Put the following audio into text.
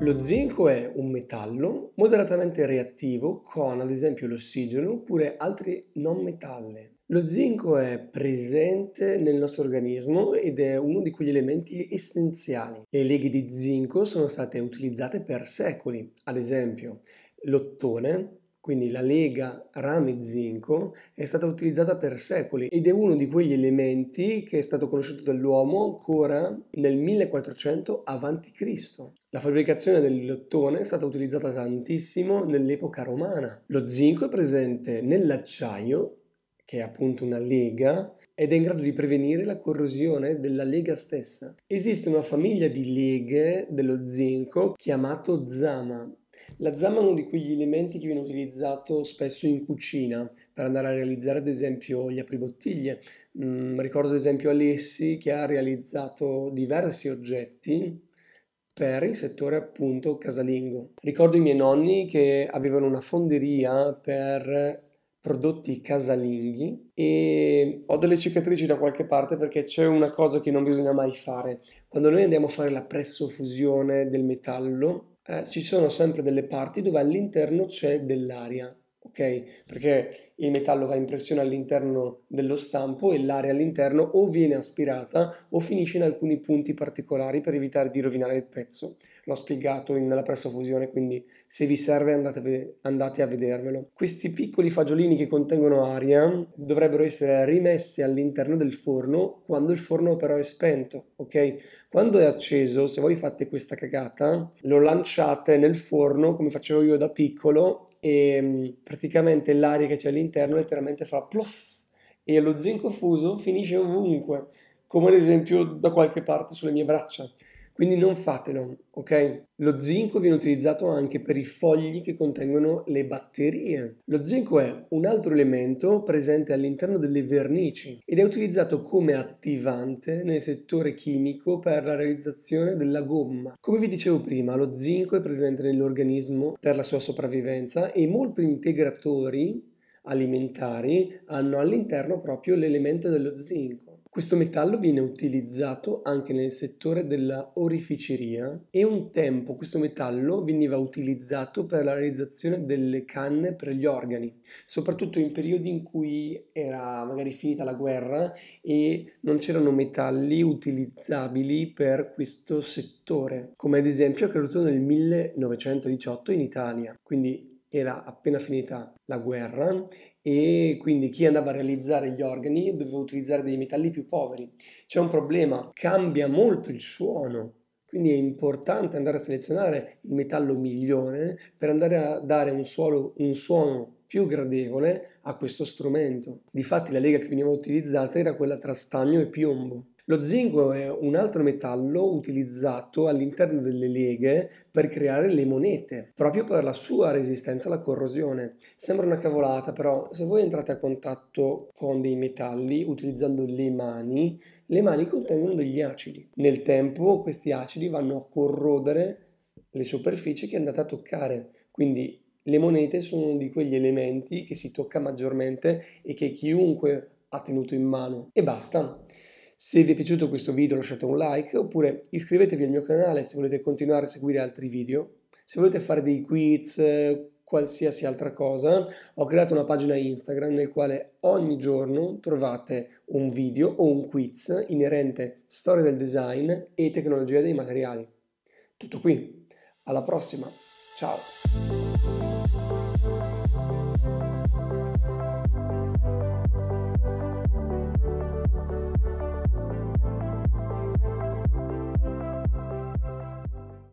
Lo zinco è un metallo moderatamente reattivo con ad esempio l'ossigeno oppure altri non metalli. Lo zinco è presente nel nostro organismo ed è uno di quegli elementi essenziali. Le leghe di zinco sono state utilizzate per secoli, ad esempio l'ottone, quindi la lega rame-zinco è stata utilizzata per secoli ed è uno di quegli elementi che è stato conosciuto dall'uomo ancora nel 1400 a.C. La fabbricazione del lottone è stata utilizzata tantissimo nell'epoca romana. Lo zinco è presente nell'acciaio, che è appunto una lega, ed è in grado di prevenire la corrosione della lega stessa. Esiste una famiglia di leghe dello zinco chiamato zama la zamma è uno di quegli elementi che viene utilizzato spesso in cucina per andare a realizzare ad esempio gli apribottiglie. Mm, ricordo ad esempio Alessi che ha realizzato diversi oggetti per il settore appunto casalingo. Ricordo i miei nonni che avevano una fonderia per prodotti casalinghi e ho delle cicatrici da qualche parte perché c'è una cosa che non bisogna mai fare. Quando noi andiamo a fare la pressofusione del metallo, eh, ci sono sempre delle parti dove all'interno c'è dell'aria ok? Perché il metallo va in pressione all'interno dello stampo e l'aria all'interno o viene aspirata o finisce in alcuni punti particolari per evitare di rovinare il pezzo. L'ho spiegato nella pressofusione, quindi se vi serve andate, andate a vedervelo. Questi piccoli fagiolini che contengono aria dovrebbero essere rimessi all'interno del forno quando il forno però è spento, ok? Quando è acceso, se voi fate questa cagata, lo lanciate nel forno come facevo io da piccolo e mm, praticamente l'aria che c'è all'interno letteralmente fa ploff e lo zinco fuso finisce ovunque, come ad esempio da qualche parte sulle mie braccia. Quindi non fatelo, ok? Lo zinco viene utilizzato anche per i fogli che contengono le batterie. Lo zinco è un altro elemento presente all'interno delle vernici ed è utilizzato come attivante nel settore chimico per la realizzazione della gomma. Come vi dicevo prima, lo zinco è presente nell'organismo per la sua sopravvivenza e molti integratori alimentari hanno all'interno proprio l'elemento dello zinco. Questo metallo viene utilizzato anche nel settore della orificeria e un tempo questo metallo veniva utilizzato per la realizzazione delle canne per gli organi, soprattutto in periodi in cui era magari finita la guerra e non c'erano metalli utilizzabili per questo settore, come ad esempio è accaduto nel 1918 in Italia. Quindi era appena finita la guerra e quindi chi andava a realizzare gli organi doveva utilizzare dei metalli più poveri. C'è un problema, cambia molto il suono quindi è importante andare a selezionare il metallo migliore per andare a dare un, suolo, un suono più gradevole a questo strumento. Difatti la lega che veniva utilizzata era quella tra stagno e piombo. Lo zinco è un altro metallo utilizzato all'interno delle leghe per creare le monete, proprio per la sua resistenza alla corrosione. Sembra una cavolata, però se voi entrate a contatto con dei metalli utilizzando le mani, le mani contengono degli acidi. Nel tempo questi acidi vanno a corrodere le superfici che andate a toccare, quindi le monete sono uno di quegli elementi che si tocca maggiormente e che chiunque ha tenuto in mano. E basta. Se vi è piaciuto questo video lasciate un like oppure iscrivetevi al mio canale se volete continuare a seguire altri video. Se volete fare dei quiz, qualsiasi altra cosa, ho creato una pagina Instagram nel quale ogni giorno trovate un video o un quiz inerente storia del design e tecnologia dei materiali. Tutto qui, alla prossima, ciao!